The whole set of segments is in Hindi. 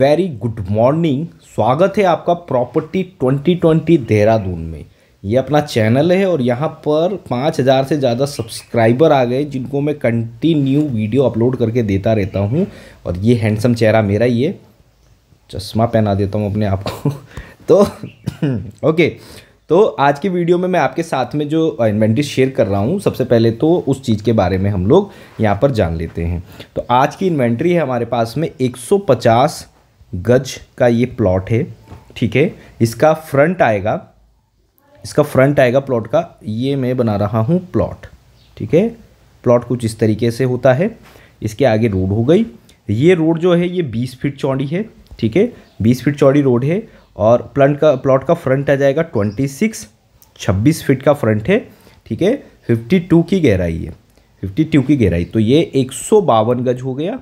वेरी गुड मॉर्निंग स्वागत है आपका प्रॉपर्टी 2020 देहरादून में ये अपना चैनल है और यहाँ पर 5000 से ज़्यादा सब्सक्राइबर आ गए जिनको मैं कंटिन्यू वीडियो अपलोड करके देता रहता हूँ और ये हैंडसम चेहरा मेरा ही है चश्मा पहना देता हूँ अपने आप को तो ओके तो आज की वीडियो में मैं आपके साथ में जो इन्वेंट्री शेयर कर रहा हूँ सबसे पहले तो उस चीज़ के बारे में हम लोग यहाँ पर जान लेते हैं तो आज की इन्वेंट्री है हमारे पास में 150 गज का ये प्लॉट है ठीक है इसका फ्रंट आएगा इसका फ्रंट आएगा प्लॉट का ये मैं बना रहा हूँ प्लॉट ठीक है प्लॉट कुछ इस तरीके से होता है इसके आगे रोड हो गई ये रोड जो है ये बीस फीट चौड़ी है ठीक है बीस फीट चौड़ी रोड है और प्लंट का प्लॉट का फ्रंट आ जाएगा ट्वेंटी सिक्स छब्बीस फीट का फ्रंट है ठीक है फिफ्टी टू की गहराई है फिफ्टी टू की गहराई तो ये एक सौ बावन गज हो गया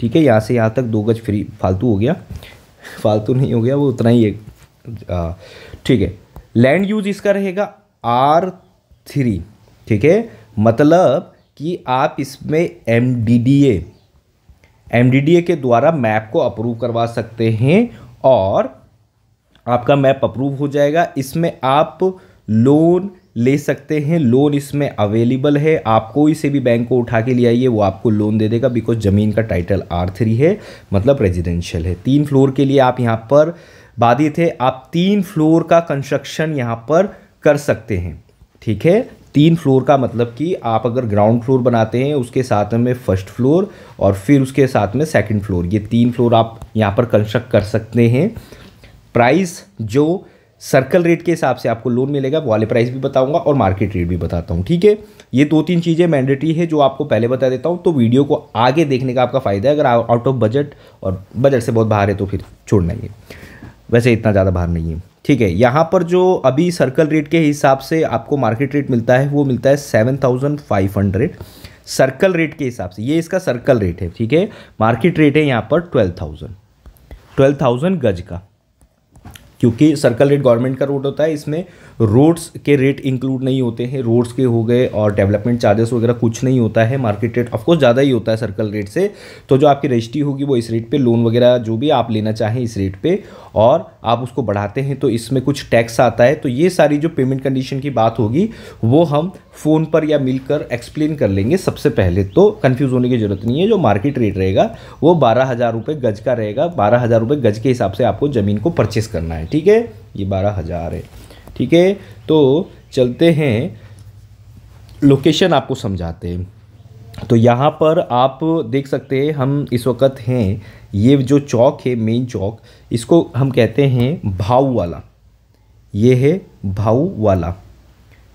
ठीक है यहाँ से यहाँ तक दो गज फ्री फालतू हो गया फालतू नहीं हो गया वो उतना ही एक ठीक है लैंड यूज इसका रहेगा आर थ्री ठीक है मतलब कि आप इसमें M D D A M D D A के द्वारा मैप को अप्रूव करवा सकते हैं और आपका मैप अप्रूव हो जाएगा इसमें आप लोन ले सकते हैं लोन इसमें अवेलेबल है आप कोई से भी बैंक को उठा के ले आइए वो आपको लोन दे देगा बिकॉज ज़मीन का टाइटल आर थ्री है मतलब रेजिडेंशियल है तीन फ्लोर के लिए आप यहाँ पर बाधित है आप तीन फ्लोर का कंस्ट्रक्शन यहाँ पर कर सकते हैं ठीक है तीन फ्लोर का मतलब कि आप अगर ग्राउंड फ्लोर बनाते हैं उसके साथ में फर्स्ट फ्लोर और फिर उसके साथ में सेकेंड फ्लोर ये तीन फ्लोर आप यहाँ पर कंस्ट्रक्ट कर सकते हैं प्राइस जो सर्कल रेट के हिसाब से आपको लोन मिलेगा वाले प्राइस भी बताऊंगा और मार्केट रेट भी बताता हूँ ठीक है ये दो तीन चीज़ें मैंडेटरी है जो आपको पहले बता देता हूँ तो वीडियो को आगे देखने का आपका फ़ायदा है अगर आउट ऑफ बजट और बजट से बहुत बाहर है तो फिर छोड़ना ही है वैसे इतना ज़्यादा बाहर नहीं है ठीक है यहाँ पर जो अभी सर्कल रेट के हिसाब से आपको मार्केट रेट मिलता है वो मिलता है seven thousand five hundred circle rate के हिसाब से ये इसका सर्कल रेट है ठीक है मार्केट रेट है यहाँ पर ट्वेल्व थाउजेंड ट्वेल्व थाउजेंड गज का क्योंकि सर्कल रेट गवर्नमेंट का रोड होता है इसमें रोड्स के रेट इंक्लूड नहीं होते हैं रोड्स के हो गए और डेवलपमेंट चार्जेस वगैरह कुछ नहीं होता है मार्केट रेट ऑफकोर्स ज़्यादा ही होता है सर्कल रेट से तो जो आपकी रजिस्ट्री होगी वो इस रेट पे लोन वगैरह जो भी आप लेना चाहें इस रेट पे और आप उसको बढ़ाते हैं तो इसमें कुछ टैक्स आता है तो ये सारी जो पेमेंट कंडीशन की बात होगी वो हम फ़ोन पर या मिलकर एक्सप्लेन कर लेंगे सबसे पहले तो कंफ्यूज होने की ज़रूरत नहीं है जो मार्केट रेट रहेगा वो बारह हज़ार रुपये गज का रहेगा बारह हज़ार रुपये गज के हिसाब से आपको ज़मीन को परचेस करना है ठीक है ये बारह हज़ार है ठीक है तो चलते हैं लोकेशन आपको समझाते हैं तो यहाँ पर आप देख सकते हैं हम इस वक्त हैं ये जो चौक है मेन चौक इसको हम कहते हैं भाऊ वाला ये है भाऊ वाला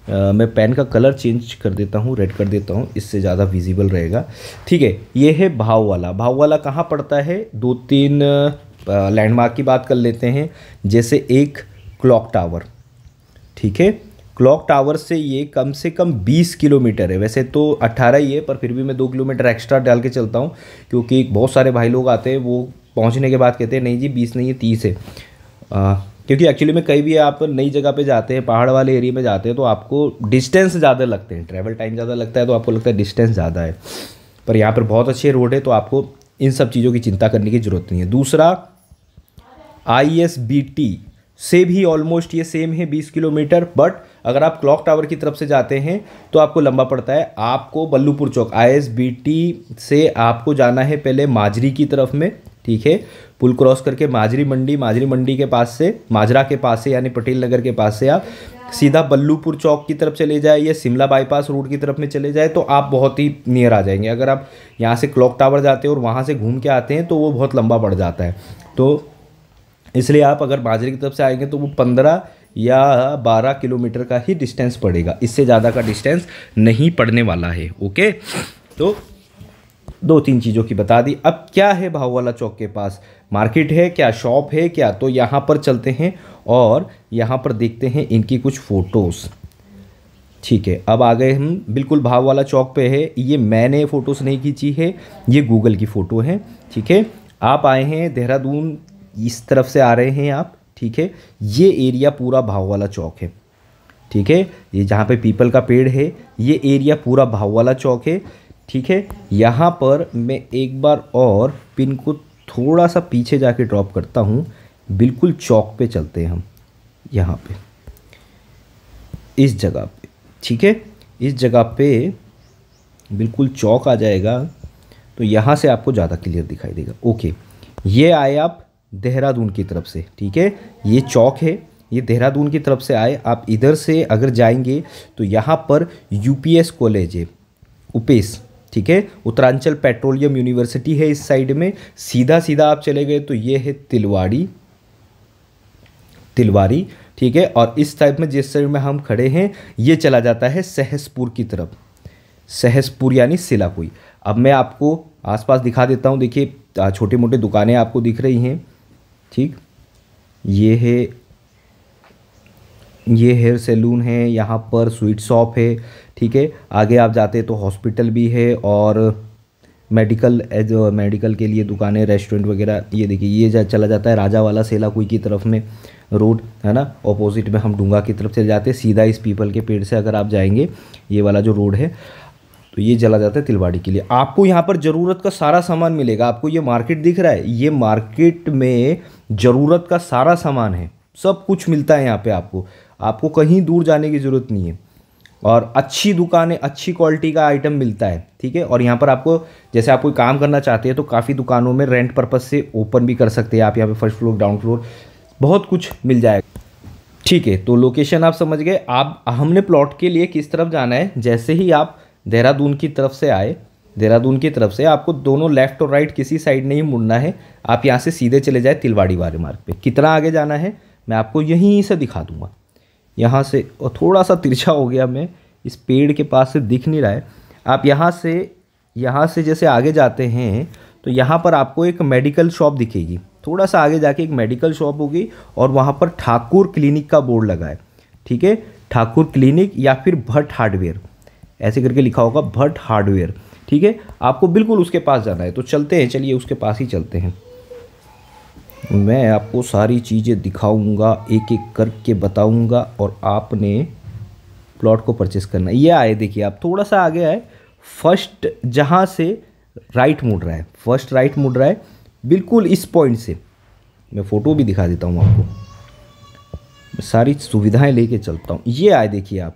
मैं पेन का कलर चेंज कर देता हूँ रेड कर देता हूँ इससे ज़्यादा विजिबल रहेगा ठीक है ये है भाव वाला भाव वाला कहाँ पड़ता है दो तीन लैंडमार्क की बात कर लेते हैं जैसे एक क्लॉक टावर ठीक है क्लॉक टावर से ये कम से कम 20 किलोमीटर है वैसे तो 18 ही है पर फिर भी मैं दो किलोमीटर एक्स्ट्रा डाल के चलता हूँ क्योंकि बहुत सारे भाई लोग आते हैं वो पहुँचने के बाद कहते हैं नहीं जी बीस नहीं है तीस है क्योंकि एक्चुअली में कहीं भी आप नई जगह पे जाते हैं पहाड़ वाले एरिया में जाते हैं तो आपको डिस्टेंस ज़्यादा लगते हैं ट्रैवल टाइम ज़्यादा लगता है तो आपको लगता है डिस्टेंस ज़्यादा है पर यहाँ पर बहुत अच्छे रोड है तो आपको इन सब चीज़ों की चिंता करने की ज़रूरत नहीं है दूसरा आई से भी ऑलमोस्ट ये सेम है बीस किलोमीटर बट अगर आप क्लॉक टावर की तरफ से जाते हैं तो आपको लंबा पड़ता है आपको बल्लूपुर चौक आई से आपको जाना है पहले माजरी की तरफ में ठीक है पुल क्रॉस करके माजरी मंडी माजरी मंडी के पास से माजरा के पास से यानी पटेल नगर के पास से आप सीधा बल्लूपुर चौक की तरफ चले जाए या शिमला बाईपास रोड की तरफ में चले जाए तो आप बहुत ही नियर आ जाएंगे अगर आप यहाँ से क्लॉक टावर जाते हैं और वहाँ से घूम के आते हैं तो वो बहुत लंबा पड़ जाता है तो इसलिए आप अगर माजरी की तरफ से आएंगे तो वो पंद्रह या बारह किलोमीटर का ही डिस्टेंस पड़ेगा इससे ज़्यादा का डिस्टेंस नहीं पड़ने वाला है ओके तो दो तीन चीज़ों की बता दी अब क्या है भाववाला चौक के पास मार्केट है क्या शॉप है क्या तो यहाँ पर चलते हैं और यहाँ पर देखते हैं इनकी कुछ फ़ोटोज़ ठीक है अब आ गए हम बिल्कुल भाव वाला चौक पे है ये मैंने फ़ोटोस नहीं खींची है ये गूगल की फ़ोटो है ठीक है आप आए हैं देहरादून इस तरफ से आ रहे हैं आप ठीक है ये एरिया पूरा भाव वाला चौक है ठीक है ये जहाँ पे पीपल का पेड़ है ये एरिया पूरा भाव वाला चौक है ठीक है यहाँ पर मैं एक बार और पिन को थोड़ा सा पीछे जाके ड्रॉप करता हूँ बिल्कुल चौक पे चलते हैं हम यहाँ पे इस जगह पे ठीक है इस जगह पे बिल्कुल चौक आ जाएगा तो यहाँ से आपको ज़्यादा क्लियर दिखाई देगा ओके ये आए आप देहरादून की तरफ से ठीक है ये चौक है ये देहरादून की तरफ से आए आप इधर से अगर जाएंगे तो यहाँ पर यूपीएस कॉलेज है उपेश ठीक है उत्तरांचल पेट्रोलियम यूनिवर्सिटी है इस साइड में सीधा सीधा आप चले गए तो ये है तिलवाड़ी तिलवाड़ी ठीक है और इस टाइप में जिस साइड में हम खड़े हैं ये चला जाता है सहसपुर की तरफ सहसपुर यानी कोई अब मैं आपको आसपास दिखा देता हूँ देखिए छोटे मोटे दुकानें आपको दिख रही हैं ठीक ये है ये हेयर सैलून है यहाँ पर स्वीट शॉप है ठीक है आगे आप जाते तो हॉस्पिटल भी है और मेडिकल एज मेडिकल के लिए दुकानें रेस्टोरेंट वगैरह ये देखिए ये जा, चला जाता है राजा वाला कोई की तरफ में रोड है ना ऑपोजिट में हम डूंगा की तरफ चले जाते हैं सीधा इस पीपल के पेड़ से अगर आप जाएंगे ये वाला जो रोड है तो ये चला जाता है तिलवाड़ी के लिए आपको यहाँ पर ज़रूरत का सारा सामान मिलेगा आपको ये मार्केट दिख रहा है ये मार्केट में ज़रूरत का सारा सामान है सब कुछ मिलता है यहाँ पे आपको आपको कहीं दूर जाने की ज़रूरत नहीं है और अच्छी दुकानें अच्छी क्वालिटी का आइटम मिलता है ठीक है और यहाँ पर आपको जैसे आप कोई काम करना चाहते हैं तो काफ़ी दुकानों में रेंट पर्पज़ से ओपन भी कर सकते हैं आप यहाँ पे फर्स्ट फ्लोर डाउन फ्लोर बहुत कुछ मिल जाएगा ठीक है तो लोकेशन आप समझ गए आप हमने प्लॉट के लिए किस तरफ जाना है जैसे ही आप देहरादून की तरफ से आए देहरादून की तरफ से आपको दोनों लेफ्ट और राइट किसी साइड नहीं मुड़ना है आप यहाँ से सीधे चले जाए तिलवाड़ी वाले मार्ग पर कितना आगे जाना है मैं आपको यहीं से दिखा दूँगा यहाँ से और थोड़ा सा तिरछा हो गया मैं इस पेड़ के पास से दिख नहीं रहा है आप यहाँ से यहाँ से जैसे आगे जाते हैं तो यहाँ पर आपको एक मेडिकल शॉप दिखेगी थोड़ा सा आगे जाके एक मेडिकल शॉप होगी और वहाँ पर ठाकुर क्लिनिक का बोर्ड लगा है ठीक है ठाकुर क्लिनिक या फिर भट्ट हार्डवेयर ऐसे करके लिखा होगा भट्ट हार्डवेयर ठीक है आपको बिल्कुल उसके पास जाना है तो चलते हैं चलिए उसके पास ही चलते हैं मैं आपको सारी चीज़ें दिखाऊंगा एक एक करके बताऊंगा और आपने प्लॉट को परचेस करना ये आए देखिए आप थोड़ा सा आगे आए फर्स्ट जहाँ से राइट मुड़ रहा है फर्स्ट राइट मुड़ रहा है बिल्कुल इस पॉइंट से मैं फ़ोटो भी दिखा देता हूँ आपको सारी सुविधाएं लेके चलता हूँ ये आए देखिए आप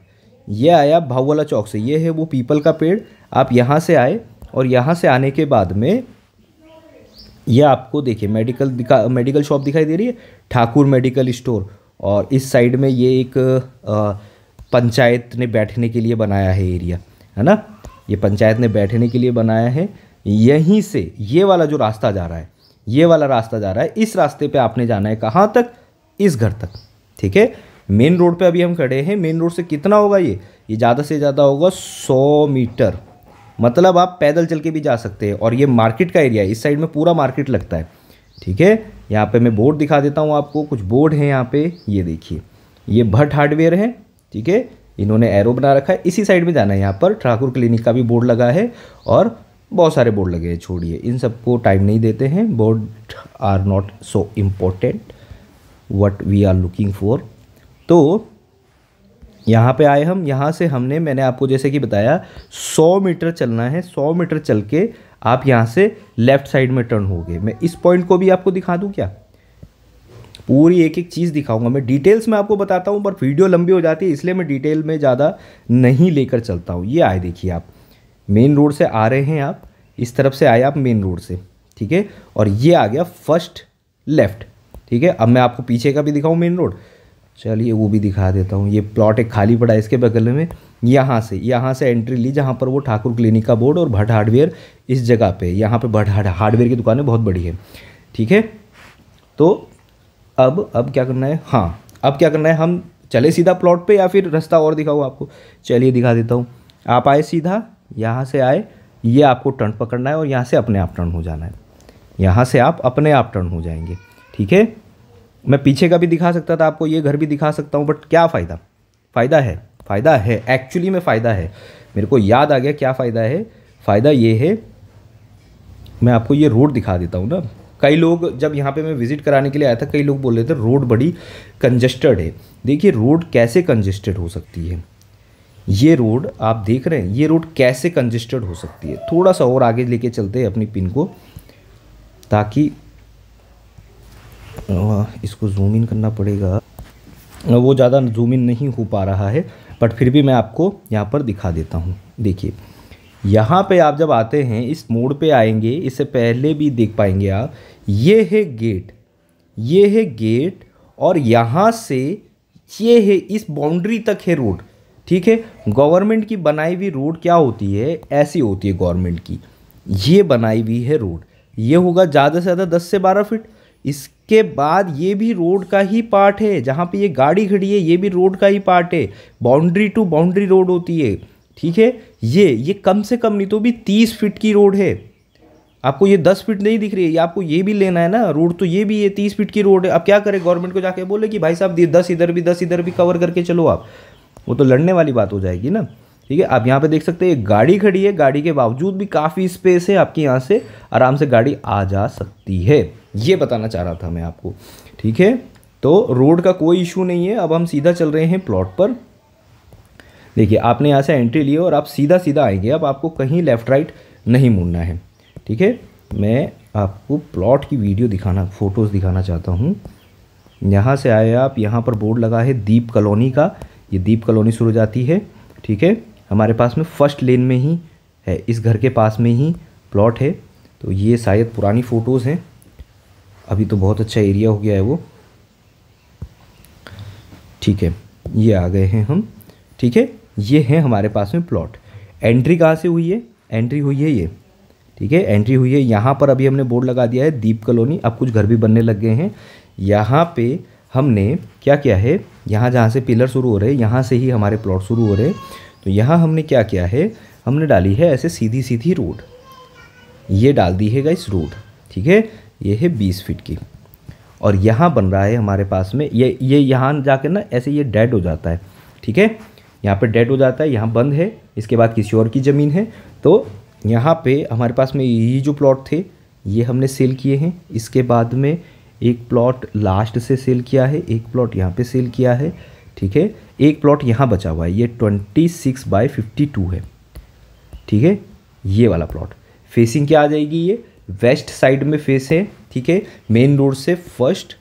ये आया भाववाला चौक से ये है वो पीपल का पेड़ आप यहाँ से आए और यहाँ से आने के बाद में ये आपको देखिए मेडिकल दिखा मेडिकल शॉप दिखाई दे रही है ठाकुर मेडिकल स्टोर और इस साइड में ये एक पंचायत ने बैठने के लिए बनाया है एरिया है ना ये पंचायत ने बैठने के लिए बनाया है यहीं से ये वाला जो रास्ता जा रहा है ये वाला रास्ता जा रहा है इस रास्ते पे आपने जाना है कहाँ तक इस घर तक ठीक है मेन रोड पे अभी हम खड़े हैं मेन रोड से कितना होगा ये ये ज़्यादा से ज़्यादा होगा सौ मीटर मतलब आप पैदल चल के भी जा सकते हैं और ये मार्केट का एरिया है इस साइड में पूरा मार्केट लगता है ठीक है यहाँ पे मैं बोर्ड दिखा देता हूँ आपको कुछ बोर्ड हैं यहाँ पे ये देखिए ये भट्ट हार्डवेयर है ठीक है इन्होंने एरो बना रखा है इसी साइड में जाना है यहाँ पर ठाकुर क्लिनिक का भी बोर्ड लगा है और बहुत सारे बोर्ड लगे हैं छोड़िए इन सबको टाइम नहीं देते हैं board are not so important what we are looking for तो यहाँ पे आए हम यहाँ से हमने मैंने आपको जैसे कि बताया 100 मीटर चलना है 100 मीटर चल के आप यहाँ से लेफ़्ट साइड में टर्न होगे मैं इस पॉइंट को भी आपको दिखा दूँ क्या पूरी एक एक चीज़ दिखाऊंगा मैं डिटेल्स में आपको बताता हूँ पर वीडियो लंबी हो जाती है इसलिए मैं डिटेल में ज़्यादा नहीं लेकर चलता हूँ ये आए देखिए आप मेन रोड से आ रहे हैं आप इस तरफ से आए आप मेन रोड से ठीक है और ये आ गया फर्स्ट लेफ़्ट ठीक है अब मैं आपको पीछे का भी दिखाऊँ मेन रोड चलिए वो भी दिखा देता हूँ ये प्लॉट एक खाली पड़ा है इसके बगल में यहाँ से यहाँ से एंट्री ली जहाँ पर वो ठाकुर क्लिनिक का बोर्ड और भट्ट हार्डवेयर इस जगह पे यहाँ पे भट्ट हार्डवेयर की दुकानें बहुत बड़ी है ठीक है तो अब अब क्या करना है हाँ अब क्या करना है हम चले सीधा प्लॉट पर या फिर रास्ता और दिखाऊँ आपको चलिए दिखा देता हूँ आप आए सीधा यहाँ से आए ये आपको टर्न पकड़ना है और यहाँ से अपने आप टर्न हो जाना है यहाँ से आप अपने आप टर्न हो जाएंगे ठीक है मैं पीछे का भी दिखा सकता था आपको ये घर भी दिखा सकता हूँ बट क्या फ़ायदा फ़ायदा है फ़ायदा है एक्चुअली में फ़ायदा है मेरे को याद आ गया क्या फ़ायदा है फ़ायदा ये है मैं आपको ये रोड दिखा देता हूँ ना कई लोग जब यहाँ पे मैं विज़िट कराने के लिए आया था कई लोग बोल रहे थे रोड बड़ी कंजस्टेड है देखिए रोड कैसे कंजस्टेड हो सकती है ये रोड आप देख रहे हैं ये रोड कैसे कंजस्टेड हो सकती है थोड़ा सा और आगे लेके चलते हैं अपनी पिन को ताकि इसको जूम इन करना पड़ेगा वो ज़्यादा जूम इन नहीं हो पा रहा है बट फिर भी मैं आपको यहाँ पर दिखा देता हूँ देखिए यहाँ पे आप जब आते हैं इस मोड़ पे आएंगे इससे पहले भी देख पाएंगे आप ये है गेट ये है गेट और यहाँ से ये है इस बाउंड्री तक है रोड ठीक है गवर्नमेंट की बनाई हुई रोड क्या होती है ऐसी होती है गवर्नमेंट की ये बनाई हुई है रोड ये होगा ज़्यादा से ज़्यादा दस से बारह फिट इस के बाद ये भी रोड का ही पार्ट है जहाँ पे ये गाड़ी खड़ी है ये भी रोड का ही पार्ट है बाउंड्री टू बाउंड्री रोड होती है ठीक है ये ये कम से कम नहीं तो भी तीस फिट की रोड है आपको ये दस फिट नहीं दिख रही है आपको ये भी लेना है ना रोड तो ये भी है तीस फिट की रोड है अब क्या करें गवर्नमेंट को जाके बोले कि भाई साहब दस इधर भी दस इधर भी कवर करके चलो आप वो तो लड़ने वाली बात हो जाएगी ना ठीक है आप यहाँ पे देख सकते हैं गाड़ी खड़ी है गाड़ी के बावजूद भी काफ़ी स्पेस है आपके यहाँ से आराम से गाड़ी आ जा सकती है ये बताना चाह रहा था मैं आपको ठीक है तो रोड का कोई इशू नहीं है अब हम सीधा चल रहे हैं प्लॉट पर देखिए आपने यहाँ से एंट्री ली और आप सीधा सीधा आएंगे अब आपको कहीं लेफ़्ट राइट नहीं मुड़ना है ठीक है मैं आपको प्लॉट की वीडियो दिखाना फ़ोटोज़ दिखाना चाहता हूँ यहाँ से आए आप यहाँ पर बोर्ड लगा है दीप कॉलोनी का ये दीप कॉलोनी शुरू हो जाती है ठीक है हमारे पास में फ़र्स्ट लेन में ही है इस घर के पास में ही प्लॉट है तो ये शायद पुरानी फ़ोटोज़ हैं अभी तो बहुत अच्छा एरिया हो गया है वो ठीक है ये आ गए हैं हम ठीक है ये हैं हमारे पास में प्लॉट एंट्री कहाँ से हुई है एंट्री हुई है ये ठीक है एंट्री हुई है यहाँ पर अभी हमने बोर्ड लगा दिया है दीप कॉलोनी अब कुछ घर भी बनने लग गए हैं यहाँ पे हमने क्या किया है यहाँ जहाँ से पिलर शुरू हो रहे हैं यहाँ से ही हमारे प्लॉट शुरू हो रहे हैं तो यहाँ हमने क्या किया है हमने डाली है ऐसे सीधी सीधी रोड ये डाल दी है गाइस रोड ठीक है ये है बीस फिट की और यहाँ बन रहा है हमारे पास में ये ये यहाँ जाकर ना ऐसे ये डेड हो जाता है ठीक है यहाँ पे डेड हो जाता है यहाँ बंद है इसके बाद किसी और की ज़मीन है तो यहाँ पे हमारे पास में ये जो प्लॉट थे ये हमने सेल किए हैं इसके बाद में एक प्लॉट लास्ट से सेल किया है एक प्लॉट यहाँ पे सेल किया है ठीक है एक प्लॉट यहाँ बचा हुआ है ये twenty six by fifty two है ठीक है ये वाला प्लॉट फेसिंग क्या आ जाएगी ये वेस्ट साइड में फेस है ठीक है मेन रोड से फर्स्ट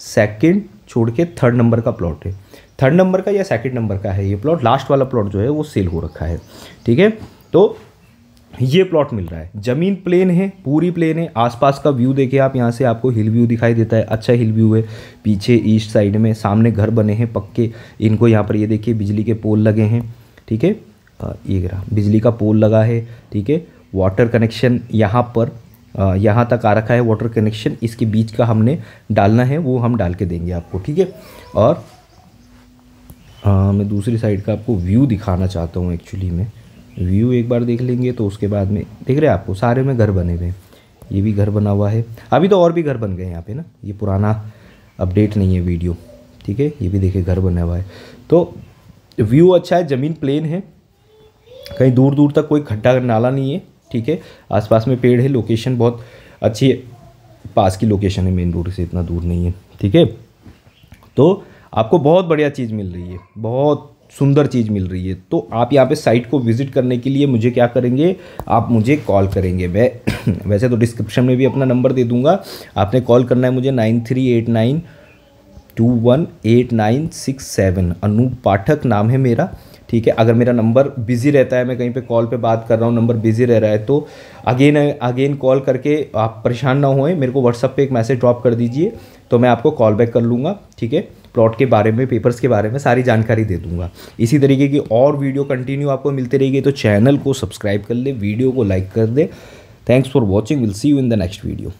सेकंड छोड़ के थर्ड नंबर का प्लॉट है थर्ड नंबर का या सेकंड नंबर का है ये प्लॉट लास्ट वाला प्लॉट जो है वो सेल हो रखा है ठीक है तो ये प्लॉट मिल रहा है ज़मीन प्लेन है पूरी प्लेन है आसपास का व्यू देखिए आप यहाँ से आपको हिल व्यू दिखाई देता है अच्छा हिल व्यू है पीछे ईस्ट साइड में सामने घर बने हैं पक्के इनको यहाँ पर ये देखिए बिजली के पोल लगे हैं ठीक है ये बिजली का पोल लगा है ठीक है वाटर कनेक्शन यहाँ पर यहाँ तक आ रखा है वाटर कनेक्शन इसके बीच का हमने डालना है वो हम डाल के देंगे आपको ठीक है और आ, मैं दूसरी साइड का आपको व्यू दिखाना चाहता हूँ एक्चुअली में व्यू एक बार देख लेंगे तो उसके बाद में देख रहे हैं आपको सारे में घर बने हुए हैं ये भी घर बना हुआ है अभी तो और भी घर बन गए हैं यहाँ पे ना ये पुराना अपडेट नहीं है वीडियो ठीक है ये भी देखिए घर बना हुआ है तो व्यू अच्छा है ज़मीन प्लेन है कहीं दूर दूर तक कोई खड्डा नाला नहीं है ठीक है आसपास में पेड़ है लोकेशन बहुत अच्छी है पास की लोकेशन है मेन रोड से इतना दूर नहीं है ठीक है तो आपको बहुत बढ़िया चीज़ मिल रही है बहुत सुंदर चीज़ मिल रही है तो आप यहाँ पे साइट को विज़िट करने के लिए मुझे क्या करेंगे आप मुझे कॉल करेंगे मैं वैसे तो डिस्क्रिप्शन में भी अपना नंबर दे दूंगा आपने कॉल करना है मुझे nine three eight nine two one eight nine six seven Anoop Pathak नाम है मेरा ठीक है अगर मेरा नंबर बिज़ी रहता है मैं कहीं पे कॉल पे बात कर रहा हूँ नंबर बिज़ी रह रहा है तो अगेन अगेन कॉल करके आप परेशान ना होए मेरे को व्हाट्सअप पे एक मैसेज ड्रॉप कर दीजिए तो मैं आपको कॉल बैक कर लूँगा ठीक है प्लॉट के बारे में पेपर्स के बारे में सारी जानकारी दे दूँगा इसी तरीके की और वीडियो कंटिन्यू आपको मिलती रहेगी तो चैनल को सब्सक्राइब कर ले वीडियो को लाइक कर दे thanks for watching will see you in the next video